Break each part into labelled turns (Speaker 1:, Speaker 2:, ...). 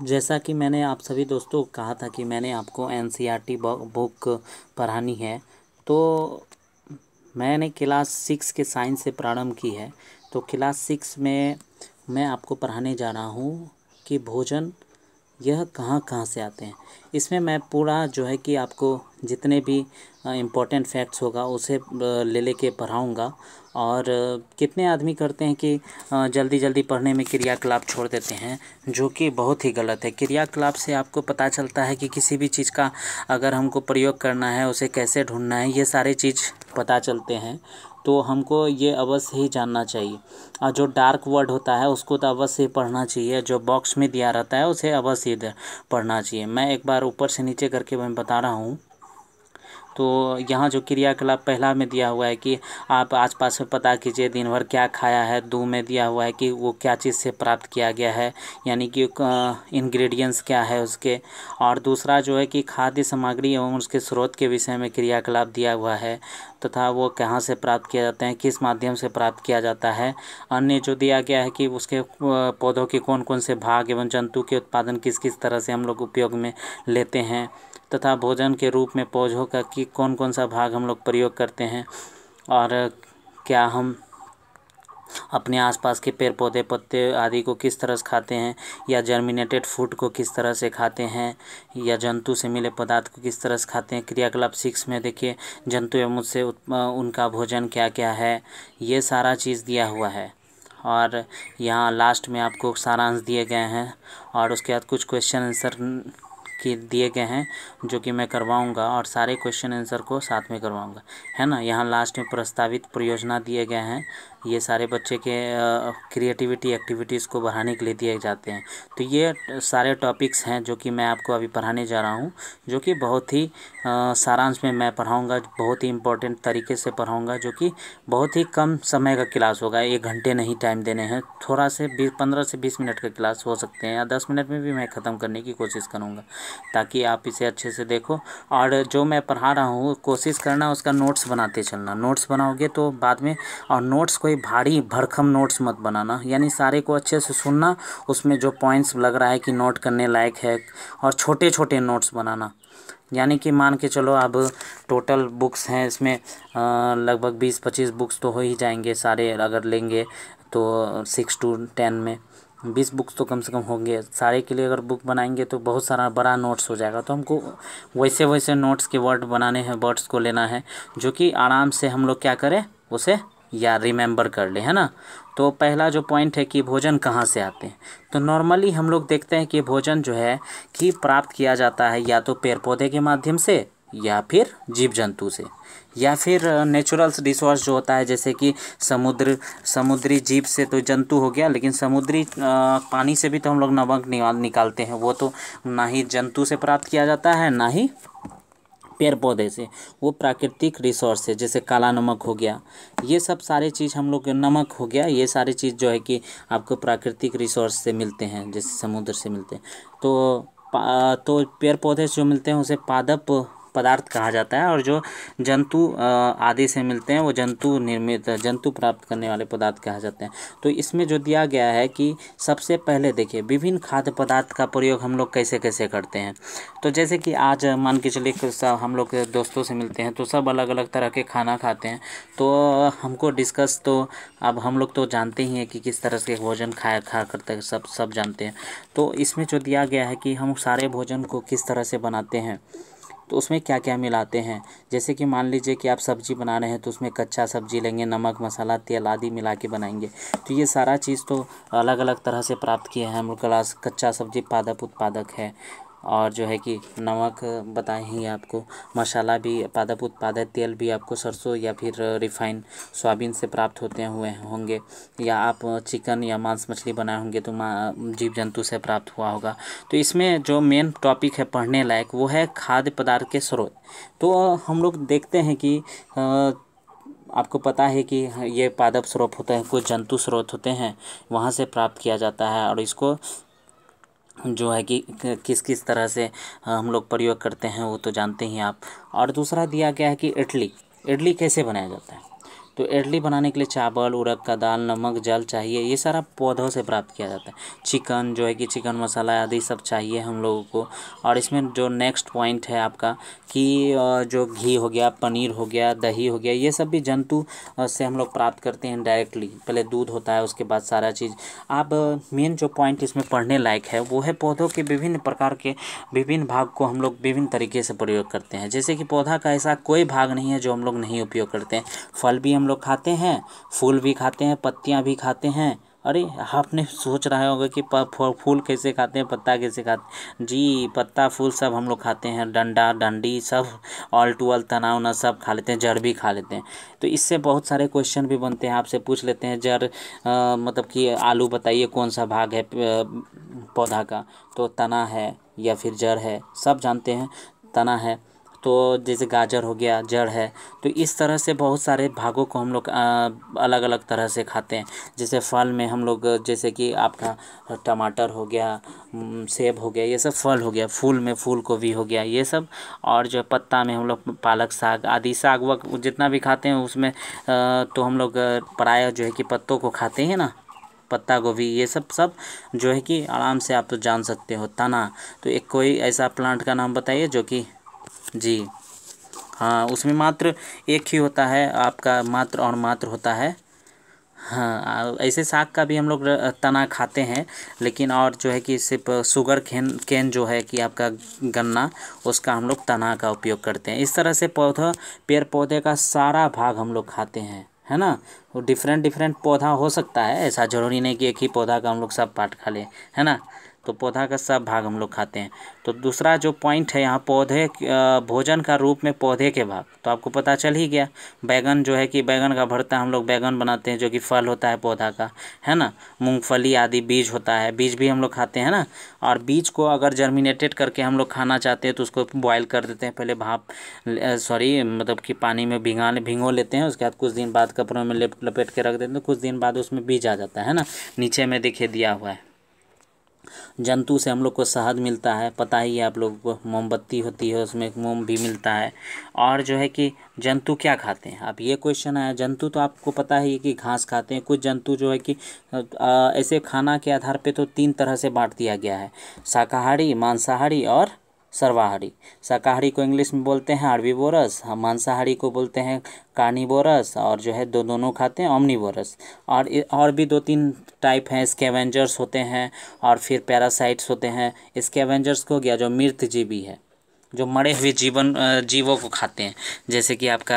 Speaker 1: जैसा कि मैंने आप सभी दोस्तों को कहा था कि मैंने आपको एन बुक e पढ़ानी है तो मैंने क्लास सिक्स के साइंस से प्रारंभ की है तो क्लास सिक्स में मैं आपको पढ़ाने जा रहा हूँ कि भोजन यह कहाँ कहाँ से आते हैं इसमें मैं पूरा जो है कि आपको जितने भी इम्पोर्टेंट फैक्ट्स होगा उसे ले लेके पढ़ाऊँगा और कितने आदमी करते हैं कि जल्दी जल्दी पढ़ने में क्रियाकलाप छोड़ देते हैं जो कि बहुत ही गलत है क्रियाकलाप से आपको पता चलता है कि किसी भी चीज़ का अगर हमको प्रयोग करना है उसे कैसे ढूंढना है ये सारे चीज़ पता चलते हैं तो हमको ये अवश्य ही जानना चाहिए और जो डार्क वर्ड होता है उसको तो अवश्य ही पढ़ना चाहिए जो बॉक्स में दिया रहता है उसे अवश्य ही पढ़ना चाहिए मैं एक बार ऊपर से नीचे करके मैं बता रहा हूँ तो यहाँ जो क्रियाकलाप पहला में दिया हुआ है कि आप आसपास में पता कीजिए दिन भर क्या खाया है दो में दिया हुआ है कि वो क्या चीज़ से प्राप्त किया गया है यानी कि इंग्रेडिएंट्स क्या है उसके और दूसरा जो है कि खाद्य सामग्री एवं उसके स्रोत के विषय में क्रियाकलाप दिया हुआ है तथा वो कहाँ से प्राप्त किया जाते हैं किस माध्यम से प्राप्त किया जाता है अन्य जो दिया गया है कि उसके पौधों के कौन कौन से भाग एवं जंतु के उत्पादन किस किस तरह से हम लोग उपयोग में लेते हैं तथा भोजन के रूप में पौधों का कि कौन कौन सा भाग हम लोग प्रयोग करते हैं और क्या हम अपने आसपास के पेड़ पौधे पत्ते आदि को किस तरह से खाते हैं या जर्मिनेटेड फूड को किस तरह से खाते हैं या जंतु से मिले पदार्थ को किस तरह से खाते हैं क्रियाकलाप सिक्स में देखिए जंतु एवं मुझसे उनका भोजन क्या क्या है ये सारा चीज़ दिया हुआ है और यहाँ लास्ट में आपको सारांश दिए गए हैं और उसके बाद कुछ क्वेश्चन आंसर दिए गए हैं जो कि मैं करवाऊंगा और सारे क्वेश्चन आंसर को साथ में करवाऊंगा है ना यहाँ लास्ट में प्रस्तावित परियोजना दिए गए हैं ये सारे बच्चे के क्रिएटिविटी एक्टिविटीज़ को बढ़ाने के लिए दिए जाते हैं तो ये सारे टॉपिक्स हैं जो कि मैं आपको अभी पढ़ाने जा रहा हूँ जो कि बहुत ही सारांश में मैं पढ़ाऊँगा बहुत ही इम्पोर्टेंट तरीके से पढ़ाऊँगा जो कि बहुत ही कम समय का क्लास होगा एक घंटे नहीं टाइम देने हैं थोड़ा से बीस पंद्रह से बीस मिनट का क्लास हो सकते हैं या दस मिनट में भी मैं ख़त्म करने की कोशिश करूँगा ताकि आप इसे अच्छे से देखो और जो मैं पढ़ा रहा हूँ कोशिश करना उसका नोट्स बनाते चलना नोट्स बनाओगे तो बाद में और नोट्स को कोई भारी भरखम नोट्स मत बनाना यानी सारे को अच्छे से सुनना उसमें जो पॉइंट्स लग रहा है कि नोट करने लायक है और छोटे छोटे नोट्स बनाना यानी कि मान के चलो अब टोटल बुक्स हैं इसमें लगभग बीस पच्चीस बुक्स तो हो ही जाएंगे सारे अगर लेंगे तो सिक्स टू टेन में बीस बुक्स तो कम से कम होंगे सारे के लिए अगर बुक बनाएंगे तो बहुत सारा बड़ा नोट्स हो जाएगा तो हमको वैसे वैसे नोट्स के वर्ड बनाने हैं वर्ड्स को लेना है जो कि आराम से हम लोग क्या करें उसे या रिमेंबर कर ले है ना तो पहला जो पॉइंट है कि भोजन कहाँ से आते हैं तो नॉर्मली हम लोग देखते हैं कि भोजन जो है कि प्राप्त किया जाता है या तो पेड़ पौधे के माध्यम से या फिर जीव जंतु से या फिर नेचुरल्स रिसोर्स जो होता है जैसे कि समुद्र समुद्री जीव से तो जंतु हो गया लेकिन समुद्री पानी से भी तो हम लोग नमक निकालते हैं वो तो ना ही जंतु से प्राप्त किया जाता है ना ही पेड़ पौधे से वो प्राकृतिक रिसोर्स है जैसे काला नमक हो गया ये सब सारे चीज़ हम लोग नमक हो गया ये सारे चीज़ जो है कि आपको प्राकृतिक रिसोर्स से मिलते हैं जैसे समुद्र से मिलते हैं तो तो पेड़ पौधे जो मिलते हैं उसे पादप पदार्थ कहा जाता है और जो जंतु आदि से मिलते हैं वो जंतु निर्मित जंतु प्राप्त करने वाले पदार्थ कहा जाते हैं तो इसमें जो दिया गया है कि सबसे पहले देखिए विभिन्न खाद्य पदार्थ का प्रयोग हम लोग कैसे कैसे करते हैं तो जैसे कि आज मान के चलिए हम लोग दोस्तों से मिलते हैं तो सब अलग अलग तरह के खाना खाते हैं तो हमको डिस्कस तो अब हम लोग तो जानते ही हैं कि किस तरह से भोजन खाया खा करते हैं सब सब जानते हैं तो इसमें जो दिया गया है कि हम सारे भोजन को किस तरह से बनाते हैं तो उसमें क्या क्या मिलाते हैं जैसे कि मान लीजिए कि आप सब्ज़ी बना रहे हैं तो उसमें कच्चा सब्ज़ी लेंगे नमक मसाला तेल आदि मिला के बनाएंगे तो ये सारा चीज़ तो अलग अलग तरह से प्राप्त किए हैं हम लोग कच्चा सब्ज़ी पादप उत्पादक है और जो है कि नमक बताए ही आपको मसाला भी पादप उत्पादक तेल भी आपको सरसों या फिर रिफाइन सोयाबीन से प्राप्त होते हुए होंगे या आप चिकन या मांस मछली बनाए होंगे तो जीव जंतु से प्राप्त हुआ होगा तो इसमें जो मेन टॉपिक है पढ़ने लायक वो है खाद्य पदार्थ के स्रोत तो हम लोग देखते हैं कि आ, आपको पता है कि ये पादप स्रोत होते हैं कुछ जंतु स्रोत होते हैं वहाँ से प्राप्त किया जाता है और इसको जो है कि किस किस तरह से हम लोग प्रयोग करते हैं वो तो जानते ही आप और दूसरा दिया गया है कि इडली इडली कैसे बनाया जाता है तो इडली बनाने के लिए चावल उड़द का दाल नमक जल चाहिए ये सारा पौधों से प्राप्त किया जाता है चिकन जो है कि चिकन मसाला आदि सब चाहिए हम लोगों को और इसमें जो नेक्स्ट पॉइंट है आपका कि जो घी हो गया पनीर हो गया दही हो गया ये सब भी जंतु से हम लोग प्राप्त करते हैं डायरेक्टली पहले दूध होता है उसके बाद सारा चीज़ अब मेन जो पॉइंट इसमें पढ़ने लायक है वो है पौधों के विभिन्न प्रकार के विभिन्न भाग को हम लोग विभिन्न तरीके से प्रयोग करते हैं जैसे कि पौधा का ऐसा कोई भाग नहीं है जो हम लोग नहीं उपयोग करते हैं फल भी हम हम लोग खाते हैं फूल भी खाते हैं पत्तियाँ भी खाते हैं अरे आपने सोच रहा होगा कि फूल कैसे खाते हैं पत्ता कैसे खाते जी पत्ता फूल सब हम लोग खाते हैं डंडा डंडी सब ऑल टू ऑल तना उना सब खा लेते हैं जड़ भी खा लेते हैं तो इससे बहुत सारे क्वेश्चन भी बनते हैं आपसे पूछ लेते हैं जड़ मतलब कि आलू बताइए कौन सा भाग है पौधा का तो तना है या फिर जड़ है सब जानते हैं तना है तो जैसे गाजर हो गया जड़ है तो इस तरह से बहुत सारे भागों को हम लोग अलग अलग तरह से खाते हैं जैसे फल में हम लोग जैसे कि आपका टमाटर हो गया सेब हो गया ये सब फल हो गया फूल में फूल गोभी हो गया ये सब और जो पत्ता में हम लोग पालक साग आदि साग वक जितना भी खाते हैं उसमें तो हम लोग प्रायः जो है कि पत्तों को खाते हैं ना पत्ता गोभी ये सब सब जो है कि आराम से आप तो जान सकते हो तना तो एक कोई ऐसा प्लांट का नाम बताइए जो कि जी हाँ उसमें मात्र एक ही होता है आपका मात्र और मात्र होता है हाँ ऐसे साग का भी हम लोग तना खाते हैं लेकिन और जो है कि सिर्फ शुगर केन केन जो है कि आपका गन्ना उसका हम लोग तना का उपयोग करते हैं इस तरह से पौधा पेड़ पौधे का सारा भाग हम लोग खाते हैं है ना डिफरेंट डिफरेंट पौधा हो सकता है ऐसा ज़रूरी नहीं कि एक ही पौधा का हम लोग सब पार्ट खा लें है ना तो पौधा का सब भाग हम लोग खाते हैं तो दूसरा जो पॉइंट है यहाँ पौधे भोजन का रूप में पौधे के भाग तो आपको पता चल ही गया बैगन जो है कि बैगन का भरता हम लोग बैगन बनाते हैं जो कि फल होता है पौधा का है ना मूंगफली आदि बीज होता है बीज भी हम लोग खाते हैं ना और बीज को अगर जर्मिनेटेड करके हम लोग खाना चाहते हैं तो उसको बॉयल कर देते हैं पहले भाप सॉरी मतलब कि पानी में भिंगा भिंगो लेते हैं उसके बाद कुछ दिन बाद कपड़ों में लपेट के रख देते हैं तो कुछ दिन बाद उसमें बीज आ जाता है ना नीचे में देखिए दिया हुआ है जंतु से हम लोग को शहद मिलता है पता ही है आप लोगों को मोमबत्ती होती है उसमें मोम भी मिलता है और जो है कि जंतु क्या खाते हैं अब ये क्वेश्चन आया जंतु तो आपको पता ही है कि घास खाते हैं कुछ जंतु जो है कि ऐसे खाना के आधार पे तो तीन तरह से बांट दिया गया है शाकाहारी मांसाहारी और सर्वाहारी शाकाहारी को इंग्लिश में बोलते हैं आर्बीवोरस हम मांसाहारी को बोलते हैं कानी बोरस और जो है दो दोनों खाते हैं बोरस और और भी दो तीन टाइप हैं स्केवेंजर्स होते हैं और फिर पैरासाइट्स होते हैं स्केवेंजर्स को गया जो मृतजीवी है जो मरे हुए जीवन जीवों को खाते हैं जैसे कि आपका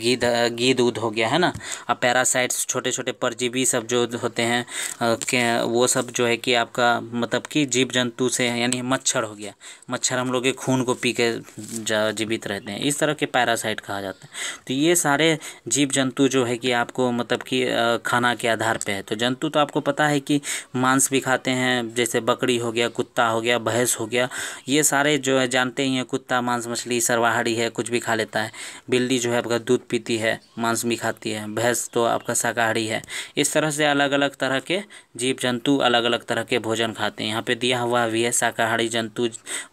Speaker 1: गीद गिद दूध हो गया है ना अब पैरासाइट्स छोटे छोटे परजीवी सब जो होते हैं के वो सब जो है कि आपका मतलब कि जीव जंतु से यानी मच्छर हो गया मच्छर हम लोग के खून को पी के जीवित रहते हैं इस तरह के पैरासाइट कहा जाता है तो ये सारे जीव जंतु जो है कि आपको मतलब कि खाना के आधार पर है तो जंतु तो आपको पता है कि मांस भी खाते हैं जैसे बकरी हो गया कुत्ता हो गया भैंस हो गया ये सारे जो है जानते ही हैं कुत्ता मांस मछली सर्वाहारी है कुछ भी खा लेता है बिल्ली जो है आपका दूध पीती है मांस भी खाती है भैंस तो आपका शाकाहारी है इस तरह से अलग अलग तरह के जीव जंतु अलग अलग तरह के भोजन खाते हैं यहाँ पे दिया हुआ भी है शाकाहारी जंतु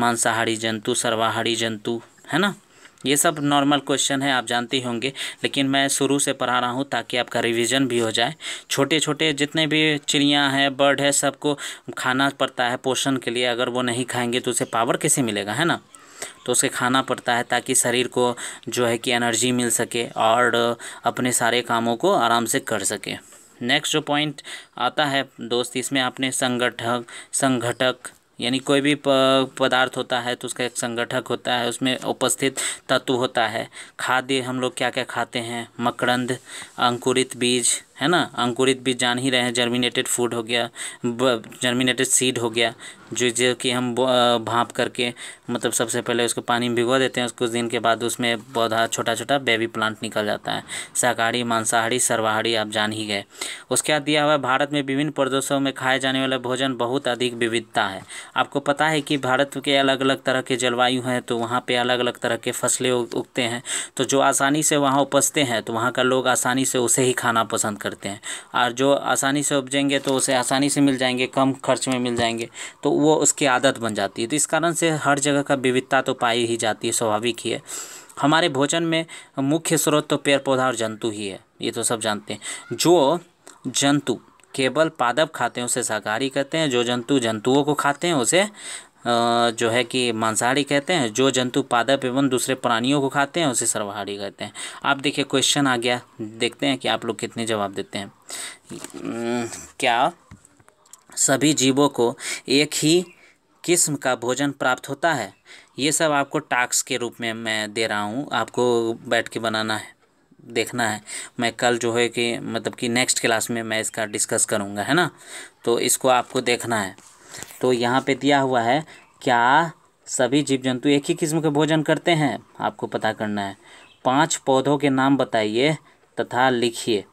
Speaker 1: मांसाहारी जंतु सर्वाहारी जंतु है ना ये सब नॉर्मल क्वेश्चन है आप जानते होंगे लेकिन मैं शुरू से पढ़ा रहा हूँ ताकि आपका रिवीजन भी हो जाए छोटे छोटे जितने भी चिड़ियाँ हैं बर्ड है सबको खाना पड़ता है पोषण के लिए अगर वो नहीं खाएंगे तो उसे पावर कैसे मिलेगा है ना तो उसे खाना पड़ता है ताकि शरीर को जो है कि एनर्जी मिल सके और अपने सारे कामों को आराम से कर सके नेक्स्ट जो पॉइंट आता है दोस्त इसमें आपने संगठक संगठक यानी कोई भी पदार्थ होता है तो उसका एक संगठक होता है उसमें उपस्थित तत्व होता है खाद्य हम लोग क्या क्या खाते हैं मकरंद अंकुरित बीज है ना अंकुरित बीज जान ही रहे हैं जर्मिनेटेड फूड हो गया जर्मिनेटेड सीड हो गया जो जो कि हम भाप करके मतलब सबसे पहले उसको पानी में भिगो देते हैं कुछ दिन के बाद उसमें पौधा छोटा छोटा बेबी प्लांट निकल जाता है शाकाहारी मांसाहारी सर्वाहारी आप जान ही गए उसके बाद दिया हुआ भारत में विभिन्न प्रदेशों में खाए जाने वाला भोजन बहुत अधिक विविधता है आपको पता है कि भारत के अलग अलग तरह के जलवायु हैं तो वहाँ पर अलग अलग तरह के फसलें उगते हैं तो जो आसानी से वहाँ उपजते हैं तो वहाँ का लोग आसानी से उसे ही खाना पसंद करते हैं और जो आसानी से उपजेंगे तो उसे आसानी से मिल जाएंगे कम खर्च में मिल जाएंगे तो वो उसकी आदत बन जाती है तो इस कारण से हर जगह का विविधता तो पाई ही जाती है स्वाभाविक ही है हमारे भोजन में मुख्य स्रोत तो पेड़ पौधा और जंतु ही है ये तो सब जानते हैं जो जंतु केवल पादप खाते हैं उसे शाकाहारी कहते हैं जो जंतु जंतुओं को खाते हैं उसे जो है कि मांसाहारी कहते हैं जो जंतु पादप एवं दूसरे प्राणियों को खाते हैं उसे सर्वाहारी कहते हैं आप देखिए क्वेश्चन आ गया देखते हैं कि आप लोग कितने जवाब देते हैं क्या सभी जीवों को एक ही किस्म का भोजन प्राप्त होता है ये सब आपको टास्क के रूप में मैं दे रहा हूँ आपको बैठ के बनाना है देखना है मैं कल जो है कि मतलब कि नेक्स्ट क्लास में मैं इसका डिस्कस करूँगा है ना तो इसको आपको देखना है तो यहाँ पे दिया हुआ है क्या सभी जीव जंतु एक ही किस्म के भोजन करते हैं आपको पता करना है पांच पौधों के नाम बताइए तथा लिखिए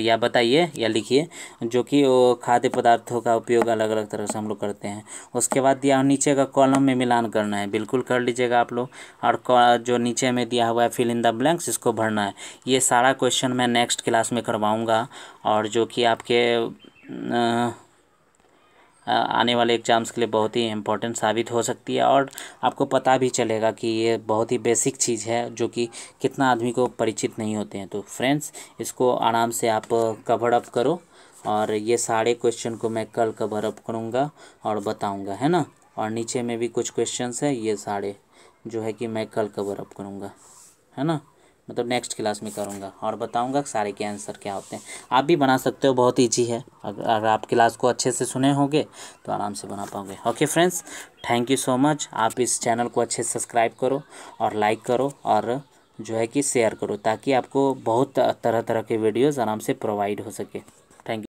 Speaker 1: या बताइए या लिखिए जो कि वो खाद्य पदार्थों का उपयोग अलग अलग तरह से हम लोग करते हैं उसके बाद दिया नीचे का कॉलम में मिलान करना है बिल्कुल कर लीजिएगा आप लोग और जो नीचे में दिया हुआ है फिल इन द ब्लैंक्स इसको भरना है ये सारा क्वेश्चन मैं नेक्स्ट क्लास में करवाऊँगा और जो कि आपके आ, आने वाले एग्ज़ाम्स के लिए बहुत ही इम्पोर्टेंट साबित हो सकती है और आपको पता भी चलेगा कि ये बहुत ही बेसिक चीज़ है जो कि कितना आदमी को परिचित नहीं होते हैं तो फ्रेंड्स इसको आराम से आप कवर अप करो और ये सारे क्वेश्चन को मैं कल कवर अप करूँगा और बताऊँगा है ना और नीचे में भी कुछ क्वेश्चन है ये सारे जो है कि मैं कल कवर अप करूँगा है ना मतलब नेक्स्ट क्लास में करूँगा और बताऊँगा सारे के आंसर क्या होते हैं आप भी बना सकते हो बहुत ईजी है अगर आप क्लास को अच्छे से सुने होंगे तो आराम से बना पाओगे okay friends thank you so much आप इस चैनल को अच्छे से सब्सक्राइब करो और लाइक करो और जो है कि शेयर करो ताकि आपको बहुत तरह तरह के वीडियोज़ आराम से प्रोवाइड हो सके थैंक यू